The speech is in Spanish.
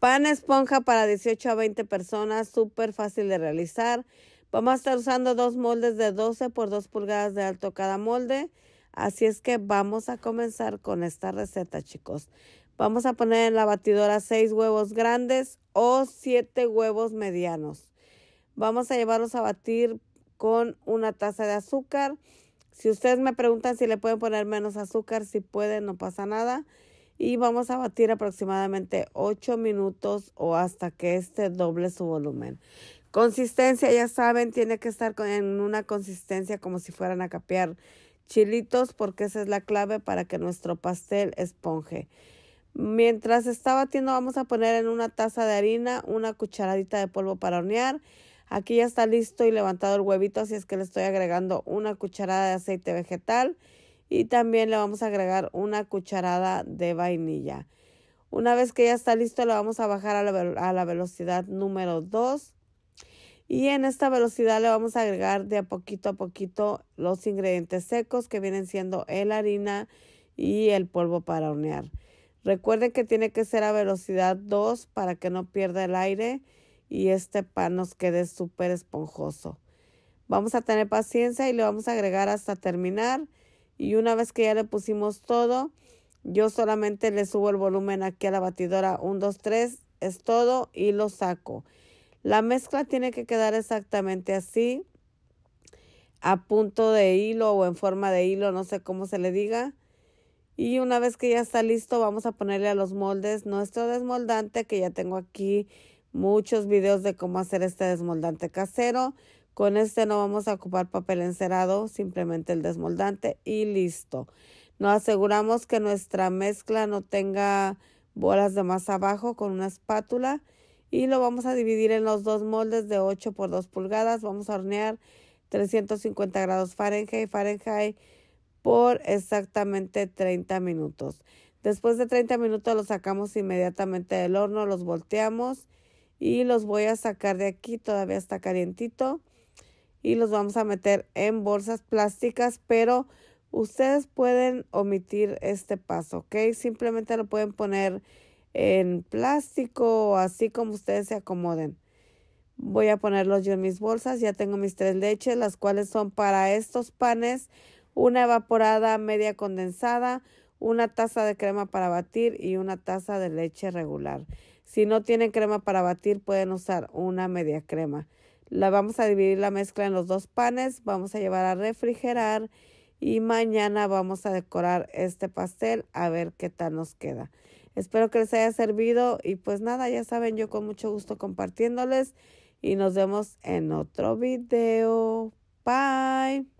Pan esponja para 18 a 20 personas, súper fácil de realizar. Vamos a estar usando dos moldes de 12 por 2 pulgadas de alto cada molde. Así es que vamos a comenzar con esta receta, chicos. Vamos a poner en la batidora 6 huevos grandes o 7 huevos medianos. Vamos a llevarlos a batir con una taza de azúcar. Si ustedes me preguntan si le pueden poner menos azúcar, si pueden, no pasa nada y vamos a batir aproximadamente 8 minutos o hasta que este doble su volumen. Consistencia, ya saben, tiene que estar en una consistencia como si fueran a capear chilitos porque esa es la clave para que nuestro pastel esponje. Mientras está batiendo vamos a poner en una taza de harina una cucharadita de polvo para hornear. Aquí ya está listo y levantado el huevito, así es que le estoy agregando una cucharada de aceite vegetal y también le vamos a agregar una cucharada de vainilla. Una vez que ya está listo, lo vamos a bajar a la, velocidad número 2. Y en esta velocidad le vamos a agregar de a poquito a poquito los ingredientes secos que vienen siendo la harina y el polvo para hornear. Recuerden que tiene que ser a velocidad 2 para que no pierda el aire y este pan nos quede súper esponjoso. Vamos a tener paciencia y le vamos a agregar hasta terminar. Y una vez que ya le pusimos todo, yo solamente le subo el volumen aquí a la batidora. 1, 2, 3, es todo y lo saco. La mezcla tiene que quedar exactamente así, a punto de hilo o en forma de hilo, no sé cómo se le diga. Y una vez que ya está listo, vamos a ponerle a los moldes nuestro desmoldante, que ya tengo aquí muchos videos de cómo hacer este desmoldante casero. Con este no vamos a ocupar papel encerado, simplemente el desmoldante y listo. Nos aseguramos que nuestra mezcla no tenga bolas de más abajo con una espátula y lo vamos a dividir en los dos moldes de 8 por 2 pulgadas. Vamos a hornear 350 grados Fahrenheit, Fahrenheit por exactamente 30 minutos. Después de 30 minutos los sacamos inmediatamente del horno, los volteamos y los voy a sacar de aquí, todavía está calientito y los vamos a meter en bolsas plásticas, pero ustedes pueden omitir este paso, ¿ok? Simplemente lo pueden poner en plástico o así como ustedes se acomoden. Voy a ponerlos yo en mis bolsas, ya tengo mis tres leches, las cuales son para estos panes, una evaporada media condensada, una taza de crema para batir y una taza de leche regular. Si no tienen crema para batir, pueden usar una media crema. La vamos a dividir la mezcla en los dos panes, vamos a llevar a refrigerar y mañana vamos a decorar este pastel a ver qué tal nos queda. Espero que les haya servido y pues nada, ya saben, yo con mucho gusto compartiéndoles y nos vemos en otro video. Bye.